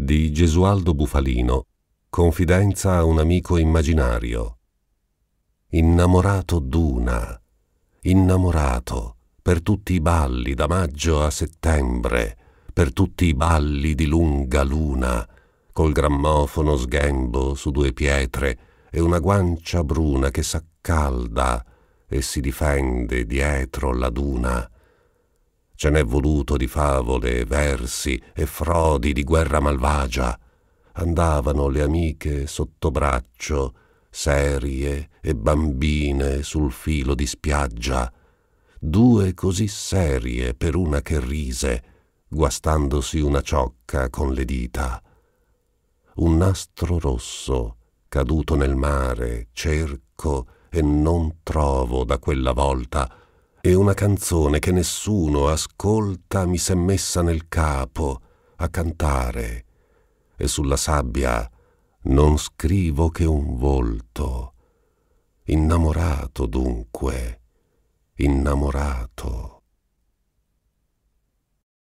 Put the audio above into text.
di Gesualdo Bufalino, confidenza a un amico immaginario. Innamorato d'una, innamorato per tutti i balli da maggio a settembre, per tutti i balli di lunga luna, col grammofono sghembo su due pietre e una guancia bruna che s'accalda e si difende dietro la duna Ce n'è voluto di favole, versi e frodi di guerra malvagia. Andavano le amiche sotto braccio, serie e bambine sul filo di spiaggia. Due così serie per una che rise, guastandosi una ciocca con le dita. Un nastro rosso, caduto nel mare, cerco e non trovo da quella volta e una canzone che nessuno ascolta mi s'è messa nel capo a cantare e sulla sabbia non scrivo che un volto. Innamorato dunque, innamorato.